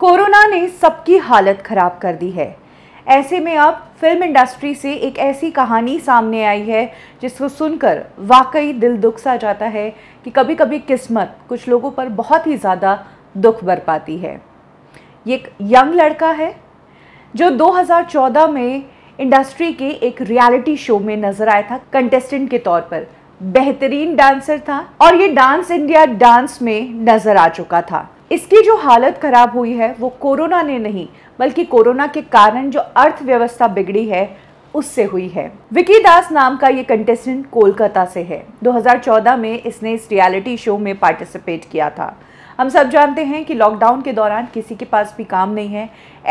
corona ने सबकी हालत खराब कर दी है ऐसे में अब फिल्म इंडस्ट्री से एक ऐसी कहानी सामने आई है जिसको सुनकर वाकई दिल दुख सा जाता है कि कभी कभी किस्मत कुछ लोगों पर बहुत ही ज़्यादा दुख बर पाती है ये एक यंग लड़का है जो 2014 में इंडस्ट्री के एक रियलिटी शो में नज़र आया था कंटेस्टेंट के तौर पर बेहतरीन डांसर था और ये डांस इंडिया डांस में नज़र आ चुका था इसकी जो हालत ख़राब हुई है वो कोरोना ने नहीं बल्कि कोरोना के कारण जो अर्थव्यवस्था बिगड़ी है उससे हुई है विकी दास नाम का ये कंटेस्टेंट कोलकाता से है 2014 में इसने इस रियलिटी शो में पार्टिसिपेट किया था हम सब जानते हैं कि लॉकडाउन के दौरान किसी के पास भी काम नहीं है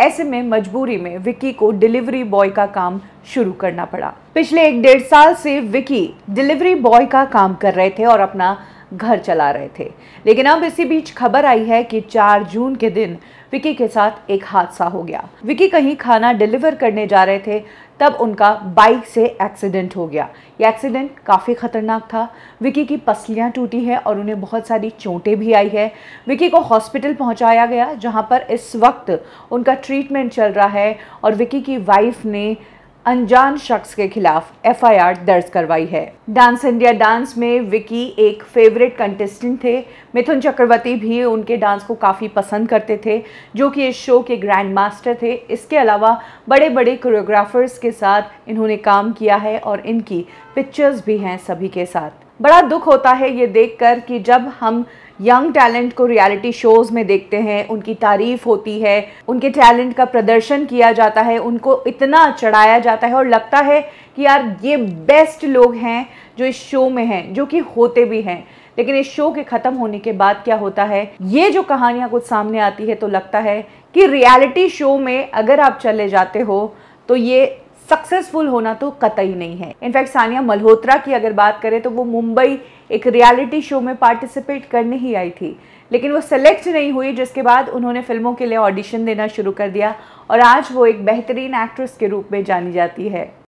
ऐसे में मजबूरी में विकी को डिलीवरी बॉय का काम शुरू करना पड़ा पिछले एक डेढ़ साल से विकी डिलीवरी बॉय का काम कर रहे थे और अपना घर चला रहे थे लेकिन अब इसी बीच खबर आई है कि 4 जून के दिन विकी के साथ एक हादसा हो गया विकी कहीं खाना डिलीवर करने जा रहे थे तब उनका बाइक से एक्सीडेंट हो गया ये एक्सीडेंट काफ़ी ख़तरनाक था विकी की पसलियाँ टूटी हैं और उन्हें बहुत सारी चोटें भी आई है विकी को हॉस्पिटल पहुंचाया गया जहां पर इस वक्त उनका ट्रीटमेंट चल रहा है और विकी की वाइफ ने अनजान शख्स के खिलाफ एफआईआर दर्ज करवाई है डांस इंडिया डांस में विकी एक फेवरेट कंटेस्टेंट थे मिथुन चक्रवर्ती भी उनके डांस को काफ़ी पसंद करते थे जो कि इस शो के ग्रैंड मास्टर थे इसके अलावा बड़े बड़े कोरियोग्राफर्स के साथ इन्होंने काम किया है और इनकी पिक्चर्स भी हैं सभी के साथ बड़ा दुख होता है ये देख कि जब हम यंग टैलेंट को रियलिटी शोज़ में देखते हैं उनकी तारीफ होती है उनके टैलेंट का प्रदर्शन किया जाता है उनको इतना चढ़ाया जाता है और लगता है कि यार ये बेस्ट लोग हैं जो इस शो में हैं जो कि होते भी हैं लेकिन इस शो के ख़त्म होने के बाद क्या होता है ये जो कहानियाँ कुछ सामने आती है तो लगता है कि रियलिटी शो में अगर आप चले जाते हो तो ये सक्सेसफुल होना तो कतई नहीं है इनफैक्ट सानिया मल्होत्रा की अगर बात करें तो वो मुंबई एक रियलिटी शो में पार्टिसिपेट करने ही आई थी लेकिन वो सेलेक्ट नहीं हुई जिसके बाद उन्होंने फिल्मों के लिए ऑडिशन देना शुरू कर दिया और आज वो एक बेहतरीन एक्ट्रेस के रूप में जानी जाती है